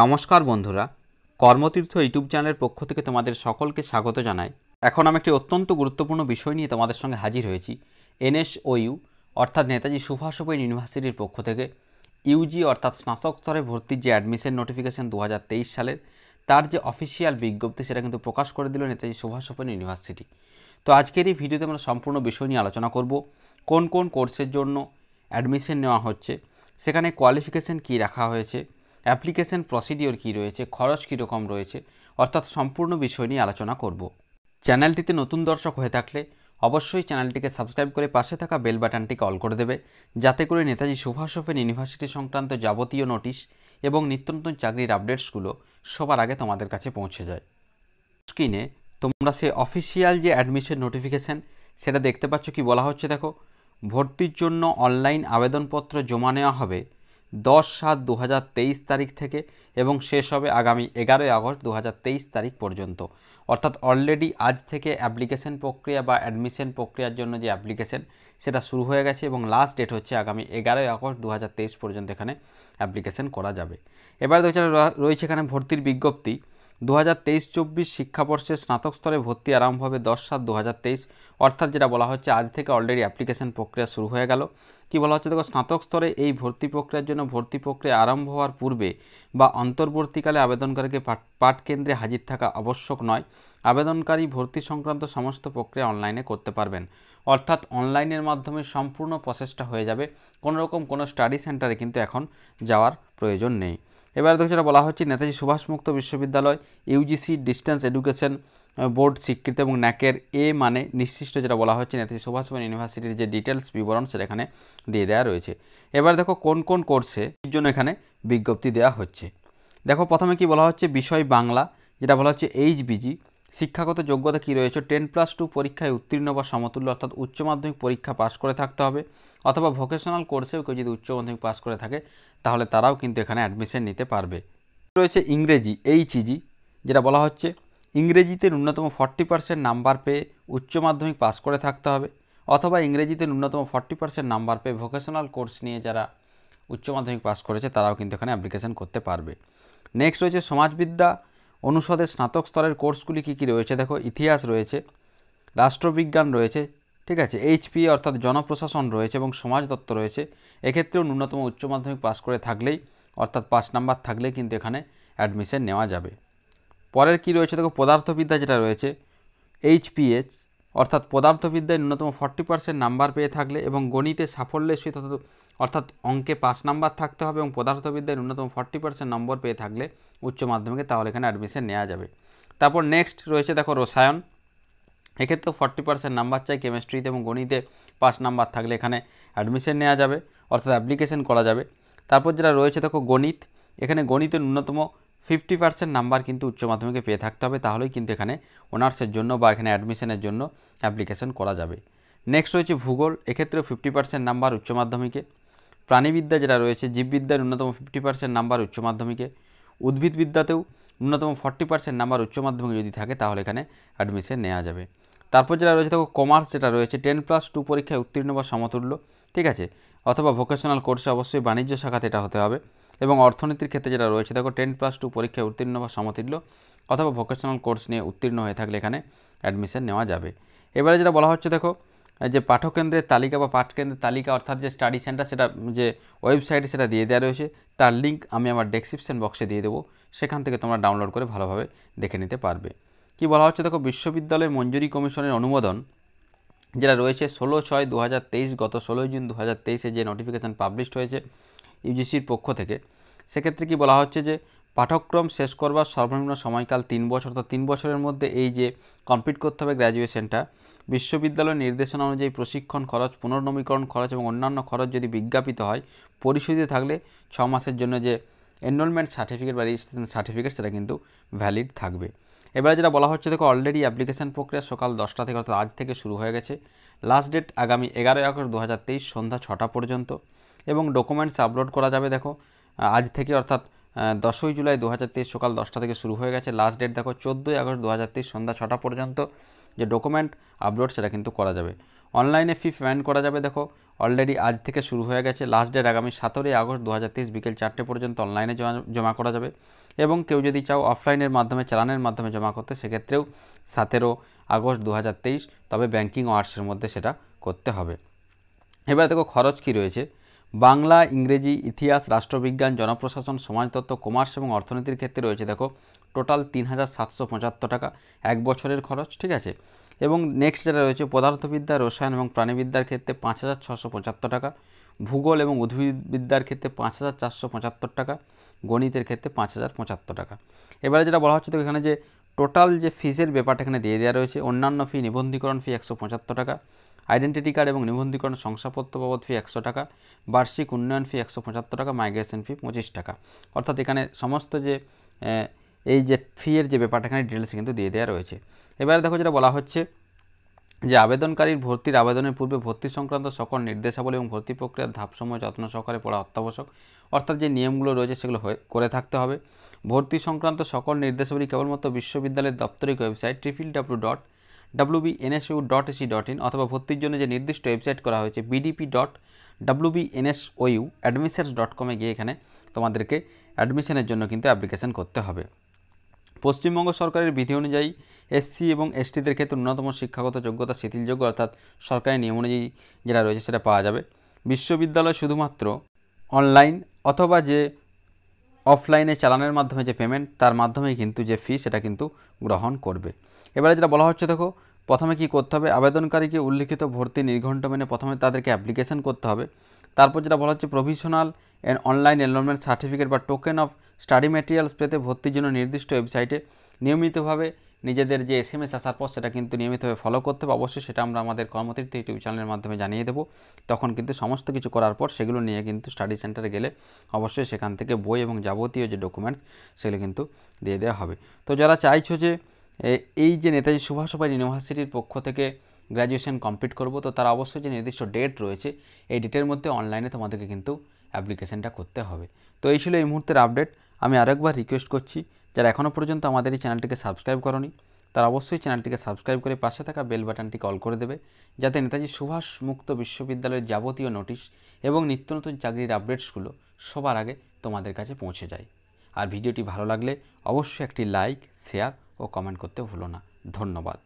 নমস্কার বন্ধুরা কর্মতীর্থ ইউটিউব চ্যানেলের পক্ষ থেকে তোমাদের সকলকে স্বাগত জানাই এখন আমি একটি অত্যন্ত গুরুত্বপূর্ণ বিষয় নিয়ে তোমাদের সঙ্গে হাজির হয়েছি এনএসওইউ অর্থাৎ নেতাজি সুভাষ ইউনিভার্সিটির পক্ষ থেকে ইউজি অর্থাৎ স্নাতক স্তরে ভর্তির যে অ্যাডমিশন নোটিফিকেশান দু সালের তার যে অফিসিয়াল বিজ্ঞপ্তি সেটা কিন্তু প্রকাশ করে দিল নেতাজি সুভাষ ইউনিভার্সিটি তো আজকের এই ভিডিওতে আমরা সম্পূর্ণ বিষয় নিয়ে আলোচনা করব কোন কোন কোর্সের জন্য অ্যাডমিশন নেওয়া হচ্ছে সেখানে কোয়ালিফিকেশান কী রাখা হয়েছে অ্যাপ্লিকেশন প্রসিডিওর কী রয়েছে খরচ কীরকম রয়েছে অর্থাৎ সম্পূর্ণ বিষয় নিয়ে আলোচনা করব চ্যানেলটিতে নতুন দর্শক হয়ে থাকলে অবশ্যই চ্যানেলটিকে সাবস্ক্রাইব করে পাশে থাকা বেল বাটনটিকে অল করে দেবে যাতে করে নেতাজি সুভাষ ওপেন ইউনিভার্সিটি সংক্রান্ত যাবতীয় নোটিশ এবং নিত্য নতুন চাকরির আপডেটসগুলো সবার আগে তোমাদের কাছে পৌঁছে যায় স্ক্রিনে তোমরা সে অফিসিয়াল যে অ্যাডমিশন নোটিফিকেশান সেটা দেখতে পাচ্ছ কি বলা হচ্ছে দেখো ভর্তির জন্য অনলাইন আবেদনপত্র জমা নেওয়া হবে দশ সাত দু তারিখ থেকে এবং শেষ হবে আগামী এগারোই আগস্ট দু তারিখ পর্যন্ত অর্থাৎ অলরেডি আজ থেকে অ্যাপ্লিকেশন প্রক্রিয়া বা অ্যাডমিশন প্রক্রিয়ার জন্য যে অ্যাপ্লিকেশন সেটা শুরু হয়ে গেছে এবং লাস্ট ডেট হচ্ছে আগামী এগারোই আগস্ট দু পর্যন্ত এখানে অ্যাপ্লিকেশন করা যাবে এবার রয়েছে এখানে ভর্তির বিজ্ঞপ্তি দু হাজার তেইশ চব্বিশ শিক্ষাবর্ষে স্নাতক স্তরে ভর্তি আরম্ভ হবে দশ সাত দু হাজার তেইশ অর্থাৎ যেটা বলা হচ্ছে আজ থেকে অলরেডি অ্যাপ্লিকেশন প্রক্রিয়া শুরু হয়ে গেল কি বলা হচ্ছে দেখো স্নাতক স্তরে এই ভর্তি প্রক্রিয়ার জন্য ভর্তি প্রক্রিয়া আরম্ভ হওয়ার পূর্বে বা অন্তর্বর্তীকালে আবেদনকারীকে পাঠকেন্দ্রে হাজির থাকা আবশ্যক নয় আবেদনকারী ভর্তি সংক্রান্ত সমস্ত প্রক্রিয়া অনলাইনে করতে পারবেন অর্থাৎ অনলাইনের মাধ্যমে সম্পূর্ণ প্রসেসটা হয়ে যাবে কোনোরকম কোনো স্টাডি সেন্টারে কিন্তু এখন যাওয়ার প্রয়োজন নেই এবার দেখো যেটা বলা হচ্ছে নেতাজি সুভাষ মুক্ত বিশ্ববিদ্যালয় ইউজিসি ডিস্টেন্স এডুকেশন বোর্ড স্বীকৃত এবং ন্যাকের এ মানে নিশ্চিষ্ট যেটা বলা হচ্ছে নেতাজি সুভাষ ইউনিভার্সিটির যে ডিটেলস বিবরণ সেটা এখানে দিয়ে দেওয়া রয়েছে এবার দেখো কোন কোন কোর্সে জন্য এখানে বিজ্ঞপ্তি দেওয়া হচ্ছে দেখো প্রথমে কি বলা হচ্ছে বিষয় বাংলা যেটা বলা হচ্ছে এইচবিজি শিক্ষাগত যোগ্যতা কী রয়েছে টেন প্লাস টু পরীক্ষায় উত্তীর্ণ বা সমতুল্য অর্থাৎ উচ্চ মাধ্যমিক পরীক্ষা পাশ করে থাকতে হবে অথবা ভোকেশনাল কোর্সেও কেউ যদি উচ্চ মাধ্যমিক পাশ করে থাকে তাহলে তারাও কিন্তু এখানে অ্যাডমিশন নিতে পারবে রয়েছে ইংরেজি এইচইজি e যেটা বলা হচ্ছে ইংরেজিতে ন্যূনতম ফর্টি পার্সেন্ট নাম্বার পেয়ে উচ্চ মাধ্যমিক পাশ করে থাকতে হবে অথবা ইংরেজিতে ন্যূনতম ফর্টি পার্সেন্ট নাম্বার পেয়ে ভোকেশনাল কোর্স নিয়ে যারা উচ্চ মাধ্যমিক পাশ করেছে তারাও কিন্তু এখানে অ্যাপ্লিকেশন করতে পারবে নেক্সট রয়েছে সমাজবিদ্যা অনুষদের স্নাতক স্তরের কোর্সগুলি কী কী রয়েছে দেখো ইতিহাস রয়েছে রাষ্ট্রবিজ্ঞান রয়েছে ঠিক আছে এইচপি অর্থাৎ জনপ্রশাসন রয়েছে এবং সমাজতত্ত্ব রয়েছে এক্ষেত্রেও ন্যূনতম উচ্চ মাধ্যমিক পাস করে থাকলেই অর্থাৎ পাঁচ নাম্বার থাকলেই কিন্তু এখানে অ্যাডমিশন নেওয়া যাবে পরের কি রয়েছে দেখো পদার্থবিদ্যা যেটা রয়েছে এইচপিএইচ অর্থাৎ পদার্থবিদ্যায় ন্যূনতম ফর্টি পার্সেন্ট নাম্বার পেয়ে থাকলে এবং গণিতে সাফল্যের সহিত অর্থাৎ অঙ্কে পাঁচ নাম্বার থাকতে হবে এবং পদার্থবিদ্যায় ন্যূনতম ফর্টি পার্সেন্ট নম্বর পেয়ে থাকলে উচ্চ মাধ্যমিকে তাহলে এখানে অ্যাডমিশন নেওয়া যাবে তারপর নেক্সট রয়েছে দেখো রসায়ন এক্ষেত্রেও ফর্টি পার্সেন্ট নাম্বার চাই কেমিস্ট্রিতে এবং গণিতে পাঁচ নাম্বার থাকলে এখানে অ্যাডমিশন নেওয়া যাবে অর্থাৎ অ্যাপ্লিকেশন করা যাবে তারপর যেটা রয়েছে দেখো গণিত এখানে গণিতে ন্যূনতম ফিফটি পার্সেন্ট নাম্বার কিন্তু উচ্চ মাধ্যমিকে পেয়ে থাকতে হবে তাহলেই কিন্তু এখানে অনার্সের জন্য বা এখানে অ্যাডমিশনের জন্য অ্যাপ্লিকেশন করা যাবে নেক্সট রয়েছে ভূগোল এক্ষেত্রেও ফিফটি পার্সেন্ট নাম্বার উচ্চ মাধ্যমিকে প্রাণীবিদ্যা যেটা রয়েছে জীববিদ্যার ন্যূনতম ফিফটি পার্সেন্ট নাম্বার উচ্চ মাধ্যমিকে উদ্ভিদবিদ্যাতেও ন্যূনতম ফর্টি পার্সেন্ট নাম্বার উচ্চ মাধ্যমিক যদি থাকে তাহলে এখানে অ্যাডমিশন নেওয়া যাবে তারপর যেটা রয়েছে দেখো কমার্স যেটা রয়েছে টেন প্লাস টু পরীক্ষায় উত্তীর্ণ বা সমতুল্য ঠিক আছে অথবা ভোকেশনাল কোর্সে অবশ্যই বাণিজ্য শাখাতে এটা হতে হবে এবং অর্থনীতির ক্ষেত্রে যেটা রয়েছে দেখো টেন প্লাস টু পরীক্ষায় উত্তীর্ণ বা সমতুল্য অথবা ভোকেশনাল কোর্স নিয়ে উত্তীর্ণ হয়ে থাকলে এখানে অ্যাডমিশন নেওয়া যাবে এবারে যেটা বলা হচ্ছে দেখো যে পাঠকেন্দ্রের তালিকা বা পাঠকেন্দ্রের তালিকা অর্থাৎ যে স্টাডি সেন্টার সেটা যে ওয়েবসাইটে সেটা দিয়ে দেওয়া রয়েছে তার লিঙ্ক আমি আমার ডেসক্রিপশান বক্সে দিয়ে দেবো সেখান থেকে তোমরা ডাউনলোড করে ভালোভাবে দেখে নিতে পারবে কি বলা হচ্ছে দেখো বিশ্ববিদ্যালয় মঞ্জুরি কমিশনের অনুমোদন যেটা রয়েছে ষোলো ছয় দু গত ষোলোই জুন দু হাজার তেইশে যে নোটিফিকেশান পাবলিশ হয়েছে ইউজিসির পক্ষ থেকে সেক্ষেত্রে কি বলা হচ্ছে যে পাঠ্যক্রম শেষ করবার সর্বনিম্ন সময়কাল তিন বছর অর্থাৎ তিন বছরের মধ্যে এই যে কমপ্লিট করতে হবে গ্র্যাজুয়েশনটা বিশ্ববিদ্যালয়ের নির্দেশনা অনুযায়ী প্রশিক্ষণ খরচ পুনর্নবীকরণ খরচ এবং অন্যান্য খরচ যদি বিজ্ঞাপিত হয় পরিশোধিত থাকলে ছ মাসের জন্য যে এনরোলমেন্ট সার্টিফিকেট বা রেজিস্ট্রেশন সার্টিফিকেট সেটা কিন্তু ভ্যালিড থাকবে এবারে যেটা বলা হচ্ছে দেখো অলরেডি অ্যাপ্লিকেশন প্রক্রিয়া সকাল দশটা থেকে অর্থাৎ আজ থেকে শুরু হয়ে গেছে লাস্ট ডেট আগামী এগারোই আগস্ট দু সন্ধ্যা ছটা পর্যন্ত এবং ডকুমেন্টস আপলোড করা যাবে দেখো আজ থেকে অর্থাৎ দশই জুলাই দু সকাল দশটা থেকে শুরু হয়ে গেছে লাস্ট ডেট দেখো চোদ্দোই আগস্ট দু সন্ধ্যা ছটা পর্যন্ত যে ডকুমেন্ট আপলোড সেটা কিন্তু করা যাবে অনলাইনে ফি পেমেন্ট করা যাবে দেখো অলরেডি আজ থেকে শুরু হয়ে গেছে লাস্ট ডেট আগামী সতেরোই আগস্ট দু বিকেল চারটে পর্যন্ত অনলাইনে জমা করা যাবে এবং কেউ যদি চাও অফলাইনের মাধ্যমে চালানের মাধ্যমে জমা করতে সেক্ষেত্রেও সতেরো আগস্ট দু তবে ব্যাঙ্কিং ওয়ার্সের মধ্যে সেটা করতে হবে এবার দেখো খরচ কি রয়েছে বাংলা ইংরেজি ইতিহাস রাষ্ট্রবিজ্ঞান জনপ্রশাসন সমাজতত্ত্ব কমার্স এবং অর্থনীতির ক্ষেত্রে রয়েছে দেখো টোটাল তিন হাজার সাতশো পঁচাত্তর টাকা এক বছরের খরচ ঠিক আছে এবং নেক্সট যেটা রয়েছে পদার্থবিদ্যা রসায়ন এবং প্রাণীবিদ্যার ক্ষেত্রে পাঁচ হাজার ছশো পঁচাত্তর টাকা ভূগোল এবং উদ্ভিদবিদ্যার ক্ষেত্রে পাঁচ হাজার চারশো পঁচাত্তর টাকা গণিতের ক্ষেত্রে পাঁচ হাজার পঁচাত্তর টাকা এবারে যেটা বলা হচ্ছে তো এখানে যে টোটাল যে ফিজের ব্যাপারটা এখানে দিয়ে দেওয়া রয়েছে অন্যান্য ফি নিবন্ধীকরণ ফি একশো পঁচাত্তর টাকা আইডেন্টিটি কার্ড এবং নিবন্ধীকরণ শংসাপত্র বাবদ ফি একশো টাকা বার্ষিক উন্নয়ন ফি একশো পঁচাত্তর টাকা মাইগ্রেশন ফি পঁচিশ টাকা অর্থাৎ এখানে সমস্ত যে এই যে ফিয়ের যে ব্যাপারটা এখানে ডিটেলস কিন্তু দিয়ে দেওয়া রয়েছে এবারে দেখো যেটা বলা হচ্ছে যে আবেদনকারীর ভর্তির আবেদনের পূর্বে ভর্তি সংক্রান্ত সকল নির্দেশাবলী এবং ভর্তি প্রক্রিয়ার ধাপসময় যত্ন সহকারে পড়া অত্যাবশ্যক অর্থাৎ যে নিয়মগুলো রয়েছে সেগুলো করে থাকতে হবে ভর্তি সংক্রান্ত সকল নির্দেশাবলী কেবলমাত্র বিশ্ববিদ্যালয়ের দপ্তরিক website triple W dot WBNSU dot AC dot in অথবা ভর্তির জন্য যে নির্দিষ্ট ওয়েবসাইট করা হয়েছে BDP dot WBNSOU admissions dot কমে গিয়ে এখানে তোমাদেরকে অ্যাডমিশনের জন্য কিন্তু অ্যাপ্লিকেশান করতে হবে পশ্চিমবঙ্গ সরকারের বিধি অনুযায়ী এসসি এবং এসটিদের ক্ষেত্রে ন্যূনতম শিক্ষাগত যোগ্যতা শিথিলযোগ্য অর্থাৎ সরকারি নিয়ম অনুযায়ী যেটা রয়েছে সেটা পাওয়া যাবে বিশ্ববিদ্যালয় শুধুমাত্র অনলাইন অথবা যে অফলাইনে চালানের মাধ্যমে যে পেমেন্ট তার মাধ্যমে কিন্তু যে ফি সেটা কিন্তু গ্রহণ করবে এবারে যেটা বলা হচ্ছে দেখো প্রথমে কি করতে হবে আবেদনকারীকে উল্লিখিত ভর্তি নির্ঘণ্ট মেনে প্রথমে তাদেরকে অ্যাপ্লিকেশন করতে হবে তারপর যেটা বলা হচ্ছে provisional and online enrolment certificate বা টোকেন অফ স্টাডি ম্যাটেরিয়ালস পেতে ভর্তির জন্য নির্দিষ্ট ওয়েবসাইটে নিয়মিতভাবে নিজেদের যে এস এম এস আসার পর সেটা কিন্তু নিয়মিতভাবে ফলো করতে হবে অবশ্যই সেটা আমরা আমাদের কর্মতীর্থ ইউটিউব চ্যানেলের মাধ্যমে জানিয়ে দেবো তখন কিন্তু সমস্ত কিছু করার পর সেগুলো নিয়ে কিন্তু স্টাডি সেন্টারে গেলে অবশ্যই সেখান থেকে বই এবং যাবতীয় যে ডকুমেন্টস সেগুলো কিন্তু দিয়ে দেওয়া হবে তো যারা চাইছো যে এই যে নেতাজি সুভাষবাই ইউনিভার্সিটির পক্ষ থেকে গ্র্যাজুয়েশন কমপ্লিট করব তো তার অবশ্যই যে নির্দিষ্ট ডেট রয়েছে এই ডেটের মধ্যে অনলাইনে তোমাদেরকে কিন্তু অ্যাপ্লিকেশানটা করতে হবে তো এই ছিল এই মুহূর্তের আপডেট আমি আরেকবার রিকোয়েস্ট করছি যারা এখনও পর্যন্ত আমাদের এই চ্যানেলটিকে সাবস্ক্রাইব করনি তারা অবশ্যই চ্যানেলটিকে সাবস্ক্রাইব করে পাশে থাকা বেল বাটনটি কল করে দেবে যাতে নেতাজি সুভাষ মুক্ত বিশ্ববিদ্যালয়ের যাবতীয় নোটিশ এবং নিত্য নতুন চাকরির আপডেটসগুলো সবার আগে তোমাদের কাছে পৌঁছে যায় আর ভিডিওটি ভালো লাগলে অবশ্যই একটি লাইক শেয়ার ও কমেন্ট করতে ভুলো না ধন্যবাদ